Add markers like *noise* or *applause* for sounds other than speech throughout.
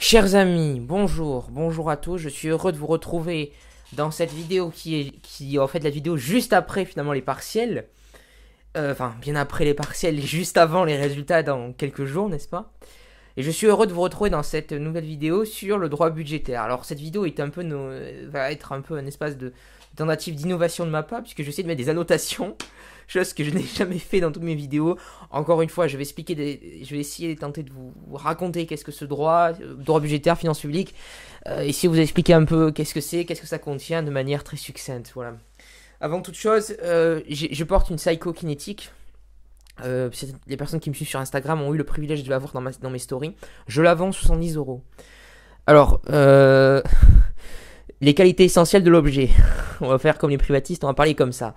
Chers amis, bonjour, bonjour à tous, je suis heureux de vous retrouver dans cette vidéo qui est, qui en fait la vidéo juste après finalement les partiels. Euh, enfin, bien après les partiels, et juste avant les résultats dans quelques jours, n'est-ce pas Et je suis heureux de vous retrouver dans cette nouvelle vidéo sur le droit budgétaire. Alors cette vidéo est un peu va être un peu un espace de, tentative d'innovation de ma part, puisque j'essaie de mettre des annotations, *laughs* chose que je n'ai jamais fait dans toutes mes vidéos. Encore une fois, je vais expliquer, des, je vais essayer de de vous raconter qu'est-ce que ce droit, euh, droit budgétaire, finance publique euh, et essayer vous expliquer un peu qu'est-ce que c'est, qu'est-ce que ça contient de manière très succincte. Voilà. Avant toute chose, euh, je porte une psycho kinétique. les personnes qui me suivent sur Instagram ont eu le privilège de la dans, dans mes stories. Je la vends 70 euros. Alors, euh... *laughs* Les qualités essentielles de l'objet. *laughs* on va faire comme les privatistes, on va parler comme ça.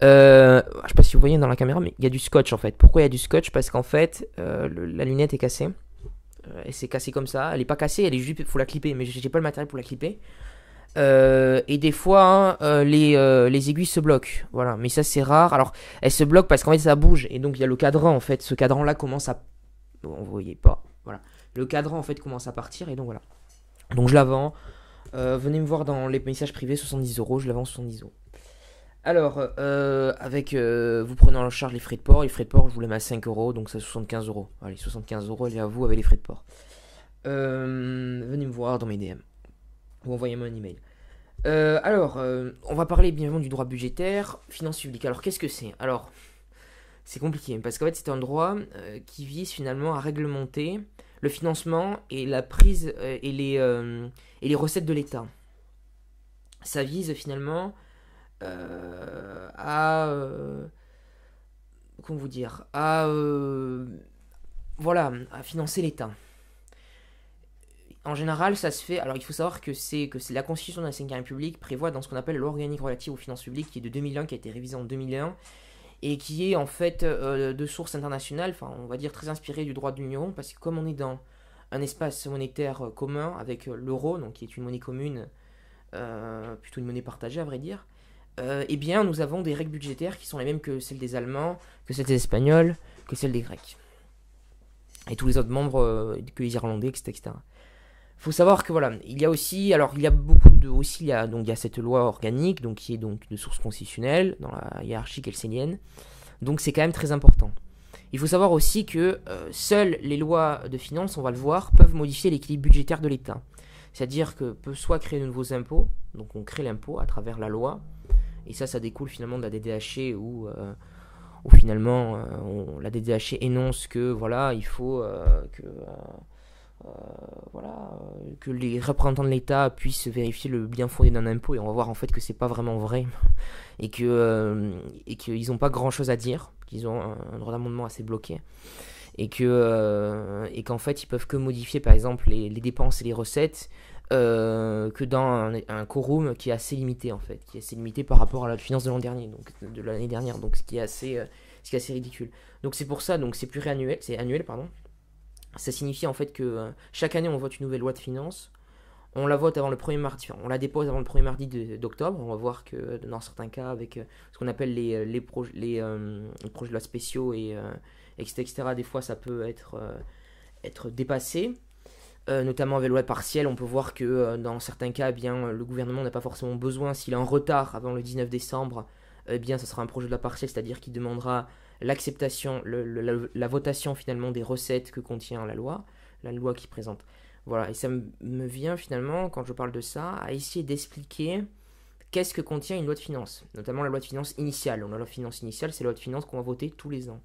Je euh, je sais pas si vous voyez dans la caméra, mais il y a du scotch en fait. Pourquoi il y a du scotch Parce qu'en fait, euh, la lunette est cassée. Elle euh, et c'est cassé comme ça. Elle n'est pas cassée, elle est juste. Faut la clipper, mais je n'ai pas le matériel pour la clipper. et des fois, hein, les, aiguilles se bloquent. Voilà, mais ça c'est rare. Alors, elles se bloquent parce qu'en fait ça bouge. Et donc il y a le cadran en fait. Ce cadran là commence à. Bon, vous voyez pas. Voilà. Le cadran en fait commence à partir. Et donc voilà. Donc je la vends. Euh, venez me voir dans les messages privés, 70 euros, je l'avance 70 euros. Alors, euh, avec, euh, vous prenez en charge les frais de port. Les frais de port, je vous les mets à 5 euros, donc c'est 75 euros. Allez, 75 euros, allez à vous avec les frais de port. venez me voir dans mes DM. Ou envoyez-moi un email. alors, on va parler bien évidemment du droit budgétaire, finance publique. Alors, qu'est-ce que c'est Alors, c'est compliqué, parce qu'en fait, c'est un droit qui vise finalement à réglementer le financement et la prise euh, et, les, euh, et les recettes de l'État. Ça vise finalement euh, à. vous dire À. voilà, à financer l'État. En général, ça se fait. Alors, il faut savoir que c'est que la Constitution de la public République prévoit dans ce qu'on appelle l'organique relatif relative aux finances publiques, qui est de 2001, qui a été révisé en 2001, et qui est en fait euh, de source internationale, enfin on va dire très inspiré du droit de l'Union, parce que comme on est dans un espace monétaire euh, commun avec euh, l'euro, donc qui est une monnaie commune, plutôt une monnaie partagée à vrai dire, eh bien nous avons des règles budgétaires qui sont les mêmes que celles des Allemands, que celles des Espagnols, que celles des Grecs. Et tous les autres membres, que les Irlandais, etc. Il faut savoir que voilà, il y a aussi, alors il y a beaucoup de, aussi il y a, donc il y a cette loi organique, donc qui est donc de source constitutionnelle dans la hiérarchie kelsenienne, donc c'est quand même très important. Il faut savoir aussi que euh, seules les lois de finances, on va le voir, peuvent modifier l'équilibre budgétaire de l'État. C'est-à-dire que peut soit créer de nouveaux impôts, donc on crée l'impôt à travers la loi, et ça, ça découle finalement de la DDHC euh, où, finalement euh, la DDHC énonce que voilà, il faut que euh, voilà, euh, que les représentants de l'État puissent vérifier le bien fondé d'un impôt et on va voir en fait que c'est pas vraiment vrai *laughs* et que euh, qu'ils n'ont pas grand chose à dire, qu'ils ont un, droit d'amendement assez bloqué et que et qu'en fait ils peuvent que modifier par exemple les, dépenses et les recettes que dans un, quorum qui est assez limité en fait, qui est assez limité par rapport à la finance de l'an dernier, donc de l'année dernière, donc ce qui est assez, ce qui est assez ridicule. Donc c'est pour ça, donc c'est pluriannuel, c'est annuel pardon. Ça signifie en fait que euh, chaque année on vote une nouvelle loi de finances. On la vote avant le premier mardi, on la dépose avant le premier mardi d'octobre. On va voir que dans certains cas, avec euh, ce qu'on appelle euh, les, projets de loi spéciaux et etc., des fois ça peut être, dépassé. notamment avec la loi partielle, on peut voir que dans certains cas, eh bien, le gouvernement n'a pas forcément besoin, s'il est en retard avant le 19 décembre, eh bien, ce sera un projet de loi partielle, c'est-à-dire qu'il demandera l'acceptation, la, votation finalement des recettes que contient la loi, la loi qui présente. Voilà, et ça me vient finalement, quand je parle de ça, à essayer d'expliquer qu'est-ce que contient une loi de finances, notamment la loi de finances initiale. la loi de finances initiale, c'est la loi de finances qu'on va voter tous les ans.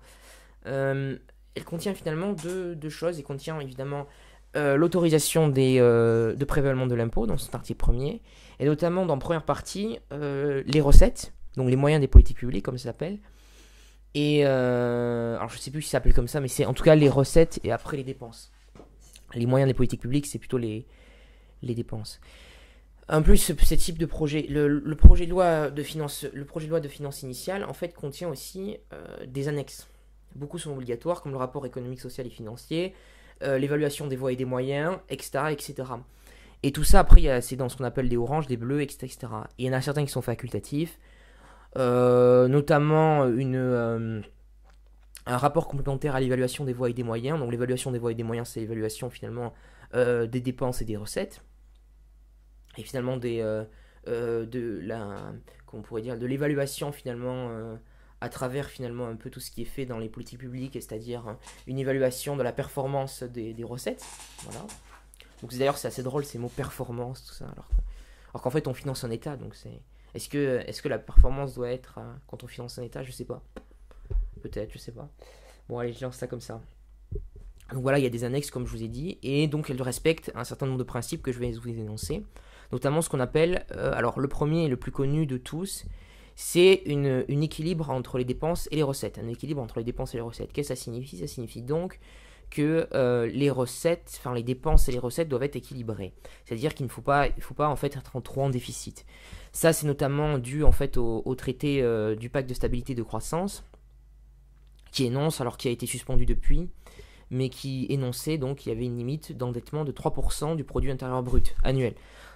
Euh, elle contient finalement deux, choses. Elle contient évidemment euh, l'autorisation des euh, de prévalement de l'impôt dans son article premier, et notamment dans première partie les recettes, donc les moyens des politiques publiques, comme ça s'appelle et euh, alors je sais plus si ça s'appelle comme ça, mais c'est en tout cas les recettes et après les dépenses. Les moyens des politiques publiques, c'est plutôt les, les dépenses. En plus, ce, type de projet, le, projet de loi de finance, le projet de loi de finances initiale, en fait, contient aussi euh, des annexes. Beaucoup sont obligatoires, comme le rapport économique, social et financier, euh, l'évaluation des voies et des moyens, etc., etc. Et tout ça, après, c'est dans ce qu'on appelle des oranges, des bleus, etc., etc. Il y en a certains qui sont facultatifs, euh, notamment euh, un rapport complémentaire à l'évaluation des voies et des moyens. Donc l'évaluation des voies et des moyens, c'est l'évaluation finalement euh, des dépenses et des recettes. Et finalement des, de la, qu'on pourrait dire, de l'évaluation finalement à travers finalement un peu tout ce qui est fait dans les politiques publiques, c'est-à-dire une évaluation de la performance des, recettes. Voilà. Donc d'ailleurs c'est assez drôle ces mots performance, tout ça. Alors, alors qu'en fait on finance un État, donc c'est est-ce que, est que la performance doit être euh, quand on finance un état Je sais pas. Peut-être, je sais pas. Bon, allez, je lance ça comme ça. Donc voilà, il y a des annexes, comme je vous ai dit, et donc elles respectent un certain nombre de principes que je vais vous énoncer, notamment ce qu'on appelle, euh, alors le premier et le plus connu de tous, c'est un une équilibre entre les dépenses et les recettes. Un équilibre entre les dépenses et les recettes. Qu'est-ce que ça signifie Ça signifie donc que euh, les recettes, enfin les dépenses et les recettes doivent être équilibrées. C'est-à-dire qu'il ne faut pas, il faut pas en fait être en trop en déficit. Ça, c'est notamment dû en fait au, traité euh, du pacte de stabilité de croissance, qui énonce, alors qui a été suspendu depuis, mais qui énonçait donc qu'il y avait une limite d'endettement de 3% du produit intérieur brut annuel.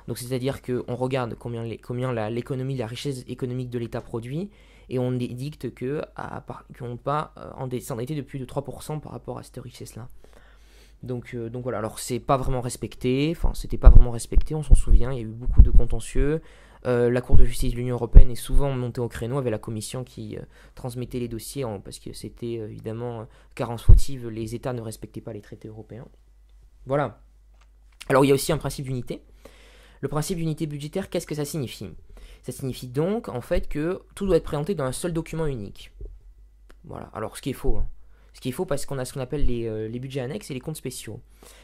Donc c'est-à-dire qu'on regarde combien combien la, la richesse économique de l'État produit, et on dicte que qu'on pas euh, en s'endetter de plus de 3% par rapport à cette richesse-là. Donc, euh, donc voilà, alors c'est pas vraiment respecté, enfin c'était pas vraiment respecté, on s'en souvient, il y a eu beaucoup de contentieux. Euh, la Cour de justice de l'Union européenne est souvent montée au créneau avec la commission qui transmettait les dossiers parce que c'était évidemment carence fautive, les États ne respectaient pas les traités européens. Voilà. Alors il y a aussi un principe d'unité. Le principe d'unité budgétaire, qu'est-ce que ça signifie ça signifie donc en fait que tout doit être présenté dans un seul document unique. Voilà, alors ce qui est faux. Hein. Ce qui est faux parce qu'on a ce qu'on appelle euh, les, budgets annexes et les comptes spéciaux.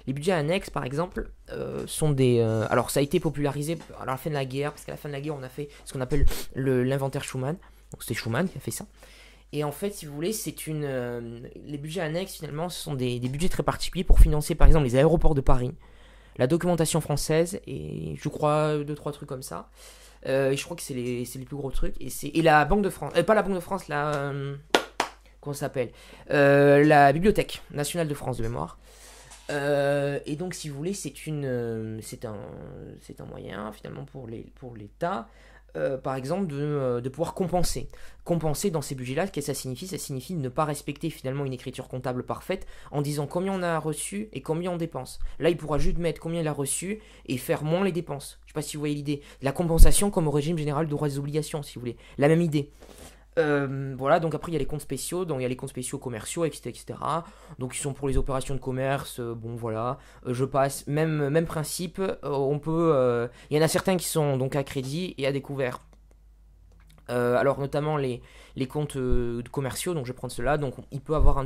Les budgets annexes, par exemple, euh, sont des. Euh, alors, ça a été popularisé à la fin de la guerre, parce qu'à la fin de la guerre, on a fait ce qu'on appelle l'inventaire Schumann, Donc, c'est Schumann qui a fait ça. Et en fait, si vous voulez, c'est une. les budgets annexes, finalement, ce sont des, des, budgets très particuliers pour financer, par exemple, les aéroports de Paris, la documentation française et, je crois, deux, trois trucs comme ça. Euh, je crois que c'est les, les, plus gros trucs. Et, c'est, la Banque de France, euh, pas la Banque de France, la. qu'on euh, s'appelle La Bibliothèque nationale de France de mémoire. et donc, si vous voulez, c'est, une, c'est, un, c'est un moyen finalement pour, les, pour l'État euh, par exemple, de, euh, de, pouvoir compenser. Compenser dans ces budgets-là, qu'est-ce que ça signifie Ça signifie ne pas respecter finalement une écriture comptable parfaite en disant combien on a reçu et combien on dépense. Là, il pourra juste mettre combien il a reçu et faire moins les dépenses. Je ne sais pas si vous voyez l'idée. La compensation comme au régime général de droits et obligations, si vous voulez. La même idée. Euh, voilà, donc après il y a les comptes spéciaux, donc il y a les comptes spéciaux commerciaux, etc., etc. Donc ils sont pour les opérations de commerce, euh, bon voilà, euh, je passe, même, même principe, on peut, il y en a certains qui sont donc à crédit et à découvert. alors notamment les, comptes commerciaux, donc je prends cela, donc il peut avoir un,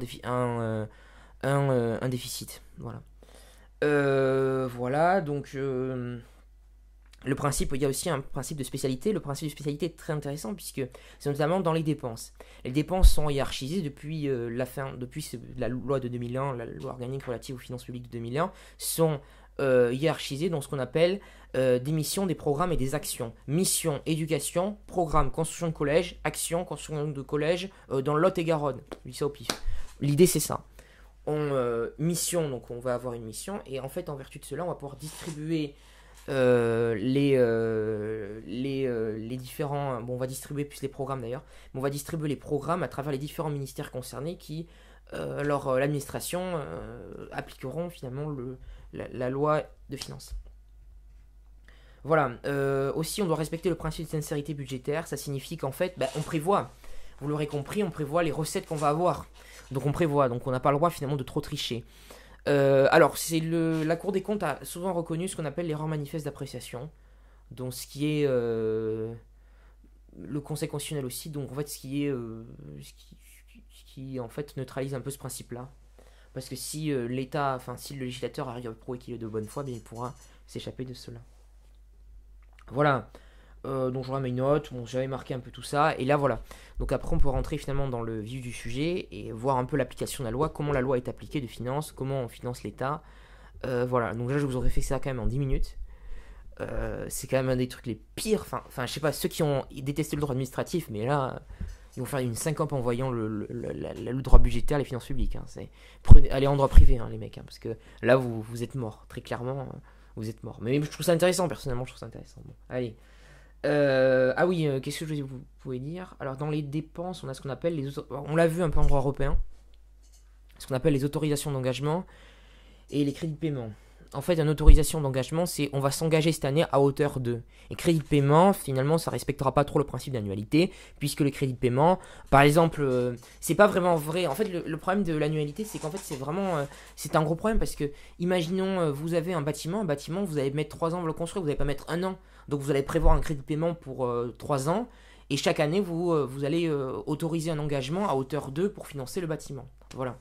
un, déficit, voilà. voilà, donc le principe, il y a aussi un principe de spécialité. Le principe de spécialité est très intéressant puisque c'est notamment dans les dépenses. Les dépenses sont hiérarchisées depuis euh, la fin, depuis la loi de 2001, la loi organique relative aux finances publiques de 2001, sont euh, hiérarchisées dans ce qu'on appelle euh, des missions, des programmes et des actions. Mission, éducation, programme, construction de collège, action, construction de collège dans Lot-et-Garonne. ça au pif. L'idée c'est ça. On, mission, donc on va avoir une mission et en fait en vertu de cela on va pouvoir distribuer euh, les, euh, les, euh, les, différents. Bon, on va distribuer plus les programmes d'ailleurs, on va distribuer les programmes à travers les différents ministères concernés qui, leur l'administration, appliqueront finalement le, la, loi de finances. Voilà. aussi, on doit respecter le principe de sincérité budgétaire. Ça signifie qu'en fait, ben, on prévoit. Vous l'aurez compris, on prévoit les recettes qu'on va avoir. Donc on prévoit. Donc on n'a pas le droit finalement de trop tricher. Euh, alors, c'est le, la Cour des comptes a souvent reconnu ce qu'on appelle l'erreur manifeste d'appréciation, dont ce qui est euh, le Conseil constitutionnel aussi, donc en fait ce qui est euh, qui, qui, en fait neutralise un peu ce principe-là, parce que si l'État, enfin si le législateur arrive à prouver qu'il est de bonne foi, bien il pourra s'échapper de cela. Voilà. Euh, dont donc j'aurai mes notes, bon, j'avais marqué un peu tout ça, et là voilà. Donc après on peut rentrer finalement dans le vif du sujet et voir un peu l'application de la loi, comment la loi est appliquée de finances, comment on finance l'État. Euh, voilà, donc là je vous aurais fait ça quand même en 10 minutes. Euh, c'est quand même un des trucs les pires, enfin, enfin je sais pas, ceux qui ont détesté le droit administratif, mais là ils vont faire une syncope en voyant le, le, droit budgétaire, les finances publiques. Hein. C'est, prenez, allez en droit privé hein, les mecs, hein, parce que là vous, vous êtes morts, très clairement, vous êtes morts. Mais je trouve ça intéressant, personnellement je trouve ça intéressant. Bon, allez. Euh, ah oui, euh, qu'est-ce que je vous pouvez dire Alors dans les dépenses, on a ce qu'on appelle les on l'a vu un peu en droit européen, ce qu'on appelle les autorisations d'engagement et les crédits de paiement en fait, une autorisation d'engagement, c'est on va s'engager cette année à hauteur de. Et crédit de paiement, finalement, ça respectera pas trop le principe d'annualité, puisque le crédit de paiement, par exemple, ce euh, c'est pas vraiment vrai. En fait, le, problème de l'annualité, c'est qu'en fait, c'est vraiment, euh, c'est un gros problème parce que, imaginons, euh, vous avez un bâtiment, un bâtiment, vous allez mettre 3 ans pour le construire, vous allez pas mettre un an. Donc, vous allez prévoir un crédit de paiement pour 3 ans, et chaque année, vous, vous allez autoriser un engagement à hauteur de pour financer le bâtiment. Voilà.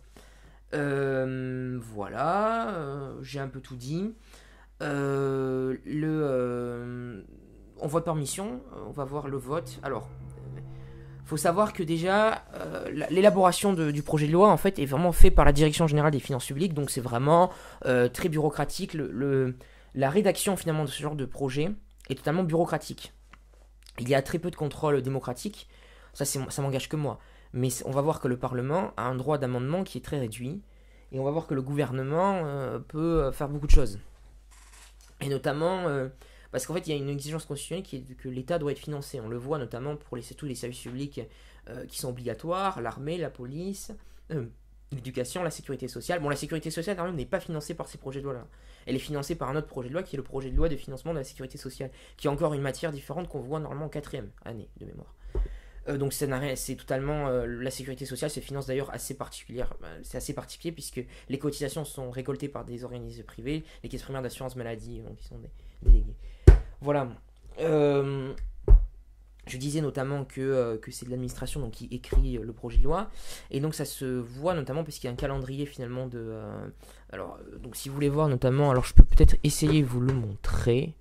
Euh, voilà, euh, j'ai un peu tout dit. Euh, le, on vote par mission, on va voir le vote. Alors, faut savoir que déjà, l'élaboration du projet de loi, en fait, est vraiment fait par la Direction Générale des Finances Publiques, donc c'est vraiment très bureaucratique. la rédaction, finalement, de ce genre de projet est totalement bureaucratique. Il y a très peu de contrôle démocratique, ça, ça m'engage que moi. Mais on va voir que le Parlement a un droit d'amendement qui est très réduit, et on va voir que le gouvernement euh, peut euh, faire beaucoup de choses. Et notamment, euh, parce qu'en fait, il y a une exigence constitutionnelle qui est que l'État doit être financé. On le voit notamment pour les, tous les services publics qui sont obligatoires, l'armée, la police, l'éducation, la sécurité sociale. Bon, la sécurité sociale, quand même, n'est pas financée par ces projets de loi-là. Elle est financée par un autre projet de loi qui est le projet de loi de financement de la sécurité sociale, qui est encore une matière différente qu'on voit normalement en quatrième année de mémoire. Euh, donc c'est totalement euh, la sécurité sociale, c'est finance d'ailleurs assez particulière. Euh, c'est assez particulier puisque les cotisations sont récoltées par des organismes privés, les caisses primaires d'assurance maladie, donc ils sont délégués. Voilà. je disais notamment que, c'est de l'administration donc qui écrit le projet de loi et donc ça se voit notamment parce qu'il y a un calendrier finalement de alors donc si vous voulez voir notamment alors je peux peut-être essayer de vous le montrer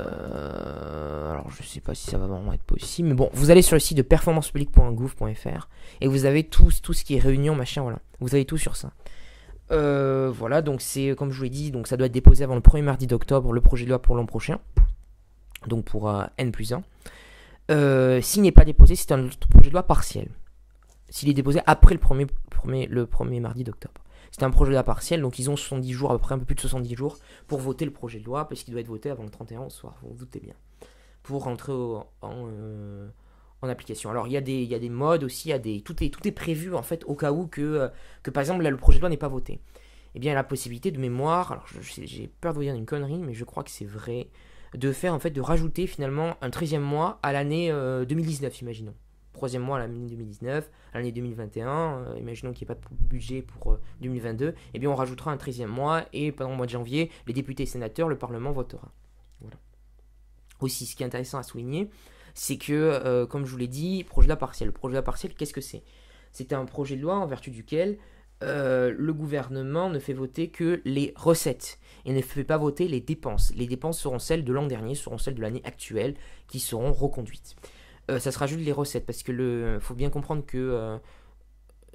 euh, alors je sais pas si ça va vraiment être possible, mais bon, vous allez sur le site de performancepublique.gouv.fr et vous avez tout, tout ce qui est réunion, machin, voilà. Vous avez tout sur ça. Euh, voilà, donc c'est comme je vous l'ai dit, donc ça doit être déposé avant le 1er mardi d'octobre, le projet de loi pour l'an prochain, donc pour euh, N plus 1. S'il n'est pas déposé, c'est un projet de loi partiel. S'il est déposé après le 1er, le premier mardi d'octobre. C'est un projet loi partiel, donc ils ont 70 jours, à peu près un peu plus de 70 jours, pour voter le projet de loi, parce qu'il doit être voté avant le 31 au soir, vous vous doutez bien, pour rentrer euh, en, application. Alors il y, a des, y a des modes aussi, il y a des, tout, est, tout est prévu en fait au cas où que, euh, par exemple le projet de loi n'est pas voté. Eh bien, la possibilité de mémoire, alors j'ai peur de vous dire une connerie, mais je crois que c'est vrai, de faire en fait, de rajouter finalement un 13e mois à l'année 2019, euh, imaginons troisième mois à l'année 2019, à l'année 2021, imaginons qu'il n'y ait pas de budget pour 2022, euh, eh bien on rajoutera un treizième mois et pendant le mois de janvier, les députés et sénateurs, le Parlement votera. Voilà. Aussi, ce qui est intéressant à souligner, c'est que, euh, comme je vous l'ai dit, projet de la partiel. Projet de la partiel, qu'est-ce que c'est C'est un projet de loi en vertu duquel euh, le gouvernement ne fait voter que les recettes et ne fait pas voter les dépenses. Les dépenses seront celles de l'an dernier, seront celles de l'année actuelle, qui seront reconduites. Euh, ça sera juste les recettes parce que le faut bien comprendre que euh,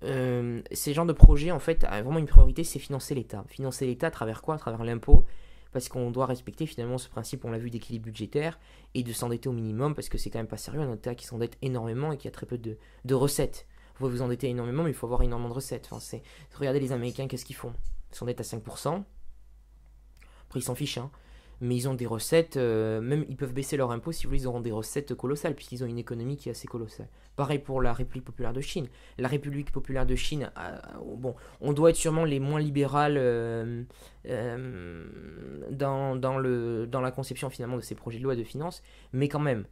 euh, ces genres de projets en fait vraiment une priorité c'est financer l'État financer l'État à travers quoi à travers l'impôt parce qu'on doit respecter finalement ce principe, on l'a vu, d'équilibre budgétaire et de s'endetter au minimum parce que c'est quand même pas sérieux un État qui s'endette énormément et qui a très peu de, recettes. Vous pouvez vous endetter énormément, mais il faut avoir énormément de recettes. Enfin, regardez les Américains, qu'est-ce qu'ils font Ils s'endettent à 5%. Après, ils s'en fichent. Hein mais ils ont des recettes, euh, même ils peuvent baisser leurs impôts si vous voulez, ils auront des recettes colossales, puisqu'ils ont une économie qui est assez colossale. Pareil pour la République populaire de Chine. La République populaire de Chine, euh, bon, on doit être sûrement les moins libérales euh, dans, dans, le, dans la conception finalement de ces projets de loi de finances, mais quand même,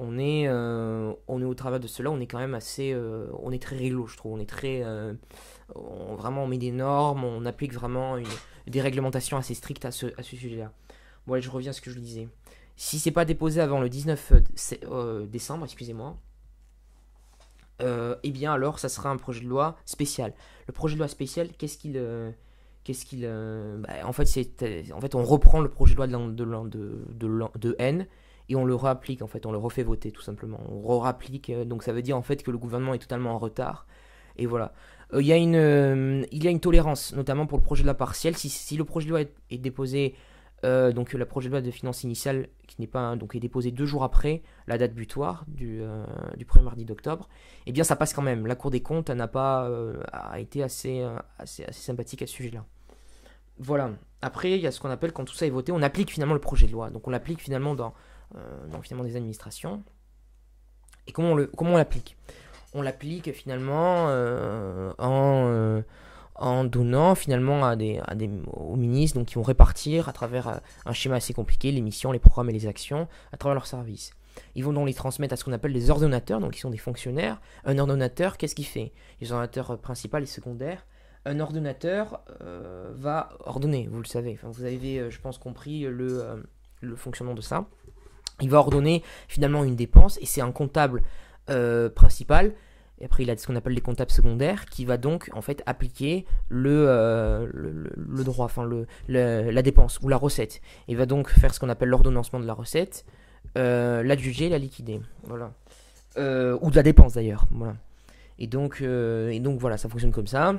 on est, on est au travers de cela, on est quand même assez, on est très réglo, je trouve, on est très, on, vraiment on met des normes, on applique vraiment des réglementations assez strictes à ce, à ce sujet-là ouais, je reviens à ce que je disais. Si c'est pas déposé avant le 19 euh, euh, décembre, excusez-moi, euh, eh bien alors ça sera un projet de loi spécial. Le projet de loi spécial, qu'est-ce qu'il... qu'est-ce qu'il... Bah, en, fait, c'est, en fait, on reprend le projet de loi de, de, N et on le réapplique, en fait, on le refait voter tout simplement. On réapplique, donc ça veut dire en fait que le gouvernement est totalement en retard. Et voilà. il, y a une, il y une tolérance, notamment pour le projet de loi partielle. Si, le projet de loi est déposé euh, donc le projet de loi de finances initiale qui n'est pas donc est déposé deux jours après la date butoir du, 1 euh, du premier mardi d'octobre, eh bien ça passe quand même. La Cour des comptes n'a pas euh, a été assez, assez, assez sympathique à ce sujet-là. Voilà. Après il y a ce qu'on appelle quand tout ça est voté, on applique finalement le projet de loi. Donc on l'applique finalement dans, dans finalement des administrations. Et comment on comment on l'applique On l'applique finalement en en donnant finalement à des, aux ministres donc, qui vont répartir à travers euh, un schéma assez compliqué les missions, les programmes et les actions à travers leurs services. Ils vont donc les transmettre à ce qu'on appelle des ordonnateurs, donc ils sont des fonctionnaires. Un ordonnateur, qu'est-ce qu'il fait Les ordonnateurs euh, principal et secondaires, Un ordonnateur euh, va ordonner, vous le savez. vous avez, je pense, compris le, fonctionnement de ça. Il va ordonner finalement une dépense et c'est un comptable principal et après, il a ce qu'on appelle les comptables secondaires, qui va donc en fait appliquer le, euh, le, droit, enfin le, la dépense ou la recette. Il va donc faire ce qu'on appelle l'ordonnancement de la recette, euh, l'adjuger, la liquider, voilà, euh, ou de la dépense d'ailleurs, voilà. Et donc, euh, donc voilà, ça fonctionne comme ça.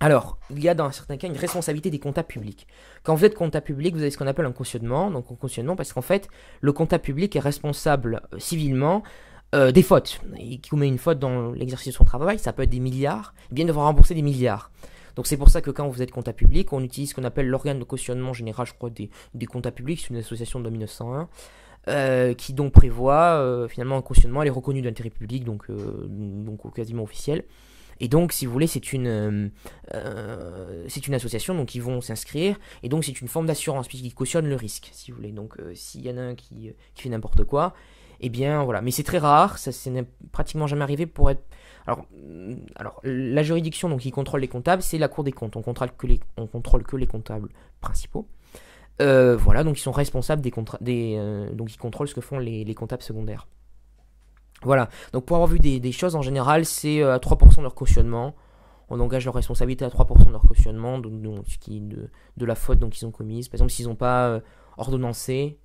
Alors, il y a dans certain cas une responsabilité des comptables publics. Quand vous êtes comptable public, vous avez ce qu'on appelle un cautionnement. Donc, un cautionnement parce qu'en fait, le comptable public est responsable civilement euh, des fautes, et qui commet une faute dans l'exercice de son travail, ça peut être des milliards, il bien devoir rembourser des milliards. Donc c'est pour ça que quand vous êtes comptable public, on utilise ce qu'on appelle l'organe de cautionnement général, je crois, des, des comptables publics, c'est une association de 1901, euh, qui donc prévoit euh, finalement un cautionnement, elle est reconnue d'intérêt public, donc, donc quasiment officiel. Et donc, si vous voulez, c'est une, c'est une association, donc ils vont s'inscrire, et donc c'est une forme d'assurance, puisqu'ils cautionnent le risque, si vous voulez. Donc, s'il y en a un qui, qui fait n'importe quoi, eh bien voilà. Mais c'est très rare, ça, n'est pratiquement jamais arrivé pour être. Alors, mm, alors la juridiction donc, qui contrôle les comptables, c'est la Cour des comptes. On contrôle que les, contrôle que les comptables principaux. Euh, voilà, donc ils sont responsables des contrats. Des, euh, donc ils contrôlent ce que font les, comptables secondaires. Voilà, donc pour avoir vu des, choses en général, c'est euh, à 3% de leur cautionnement on engage leur responsabilité à 3% de leur cautionnement, donc, de, la faute qu'ils ont commise. Par exemple, s'ils n'ont pas ordonnancé,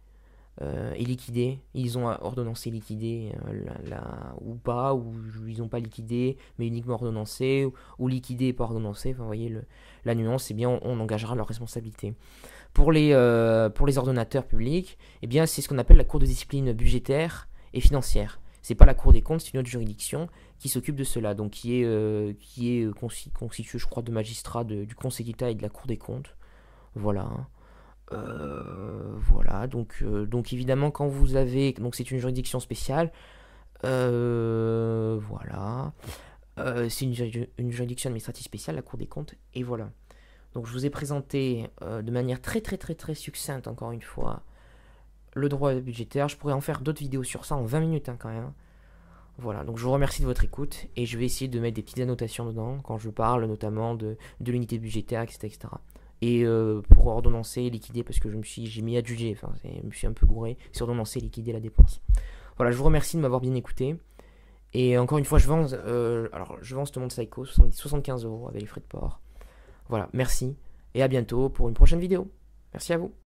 et euh, est liquidé. Ils ont ordonnancé liquidé euh, ou pas, ou ils n'ont pas liquidé, mais uniquement ordonnancé, ou, liquidé et pas ordonnancé. Enfin, vous voyez le, la nuance, et eh bien on, engagera leur responsabilité. Pour les, euh, pour les ordonnateurs publics, eh bien c'est ce qu'on appelle la Cour de discipline budgétaire et financière. C'est pas la Cour des comptes, c'est une autre juridiction qui s'occupe de cela, donc qui est, qui est constituée, je crois, de magistrats du Conseil d'État et de la Cour des comptes. Voilà. Hein. Euh, voilà, donc, euh, donc évidemment quand vous avez... Donc c'est une juridiction spéciale. Euh, voilà. c'est une, juridiction administrative spéciale, la Cour des comptes. Et voilà. Donc je vous ai présenté de manière très très très très succincte encore une fois le droit budgétaire. Je pourrais en faire d'autres vidéos sur ça en 20 minutes hein, quand même. Voilà, donc je vous remercie de votre écoute et je vais essayer de mettre des petites annotations dedans quand je parle notamment de, de l'unité budgétaire, etc et euh, pour ordonnancer, liquider, parce que je me suis, j'ai mis à juger, enfin, je me suis un peu gouré, c'est ordonnancer, liquider la dépense. Voilà, je vous remercie de m'avoir bien écouté. Et encore une fois, je vends, euh, alors, je vends ce monde psycho, 75 euros avec les frais de port. Voilà, merci, et à bientôt pour une prochaine vidéo. Merci à vous.